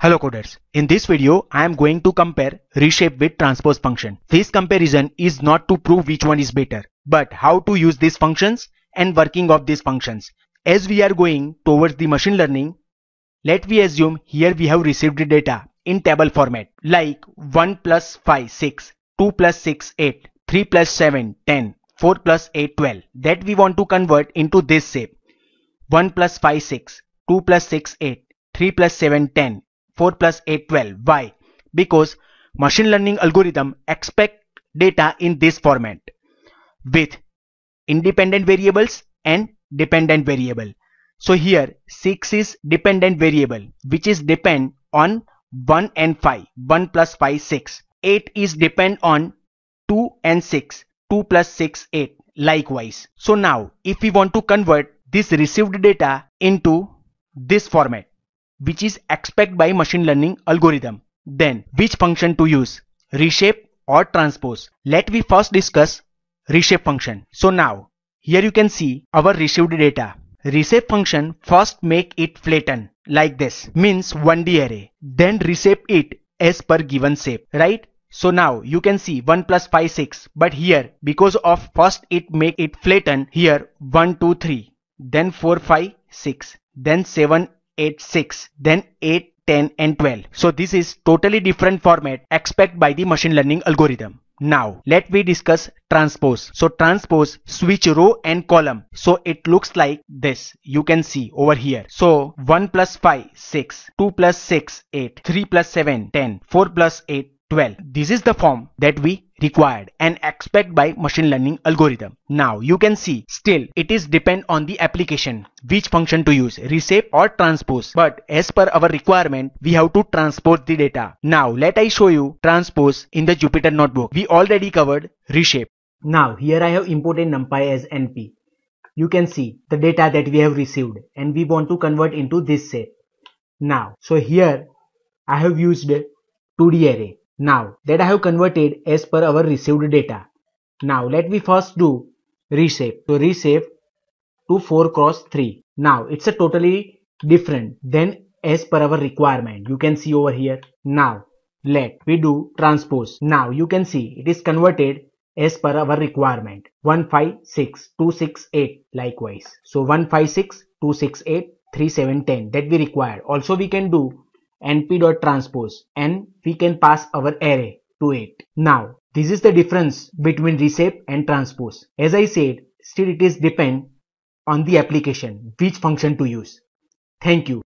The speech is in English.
Hello coders. In this video, I am going to compare reshape with transpose function. This comparison is not to prove which one is better, but how to use these functions and working of these functions. As we are going towards the machine learning, let we assume here we have received the data in table format like 1 plus 5, 6, 2 plus 6, 8, 3 plus 7, 10, 4 plus 8, 12 that we want to convert into this shape 1 plus 5, 6, 2 plus 6, 8, 3 plus 7, 10 4 plus 8 12 why because machine learning algorithm expect data in this format with independent variables and dependent variable so here 6 is dependent variable which is depend on 1 and 5 1 plus 5 6 8 is depend on 2 and 6 2 plus 6 8 likewise so now if we want to convert this received data into this format which is expect by machine learning algorithm. Then which function to use reshape or transpose. Let we first discuss reshape function. So now here you can see our received data. Reshape function first make it flatten like this means 1D array then reshape it as per given shape right. So now you can see 1 plus 5 6 but here because of first it make it flatten here 1 2 3 then 4 5 6 then 7 8, 6, then 8, 10 and 12. So this is totally different format expected by the machine learning algorithm. Now let we discuss transpose. So transpose switch row and column. So it looks like this. You can see over here. So 1 plus 5, 6, 2 plus 6, 8, 3 plus 7, 10, 4 plus 8, 12. This is the form that we required and expect by machine learning algorithm. Now you can see still it is depend on the application which function to use reshape or transpose but as per our requirement we have to transpose the data. Now let I show you transpose in the Jupyter notebook. We already covered reshape. Now here I have imported numpy as np. You can see the data that we have received and we want to convert into this shape. Now so here I have used 2D array now that I have converted as per our received data. Now let me first do reshape. So reshape to 4 cross 3. Now it's a totally different than as per our requirement. You can see over here. Now let we do transpose. Now you can see it is converted as per our requirement 156 268 likewise. So 156 268 3710 that we require. Also we can do np.transpose and we can pass our array to it. Now this is the difference between reshape and transpose. As I said still it is depend on the application which function to use. Thank you.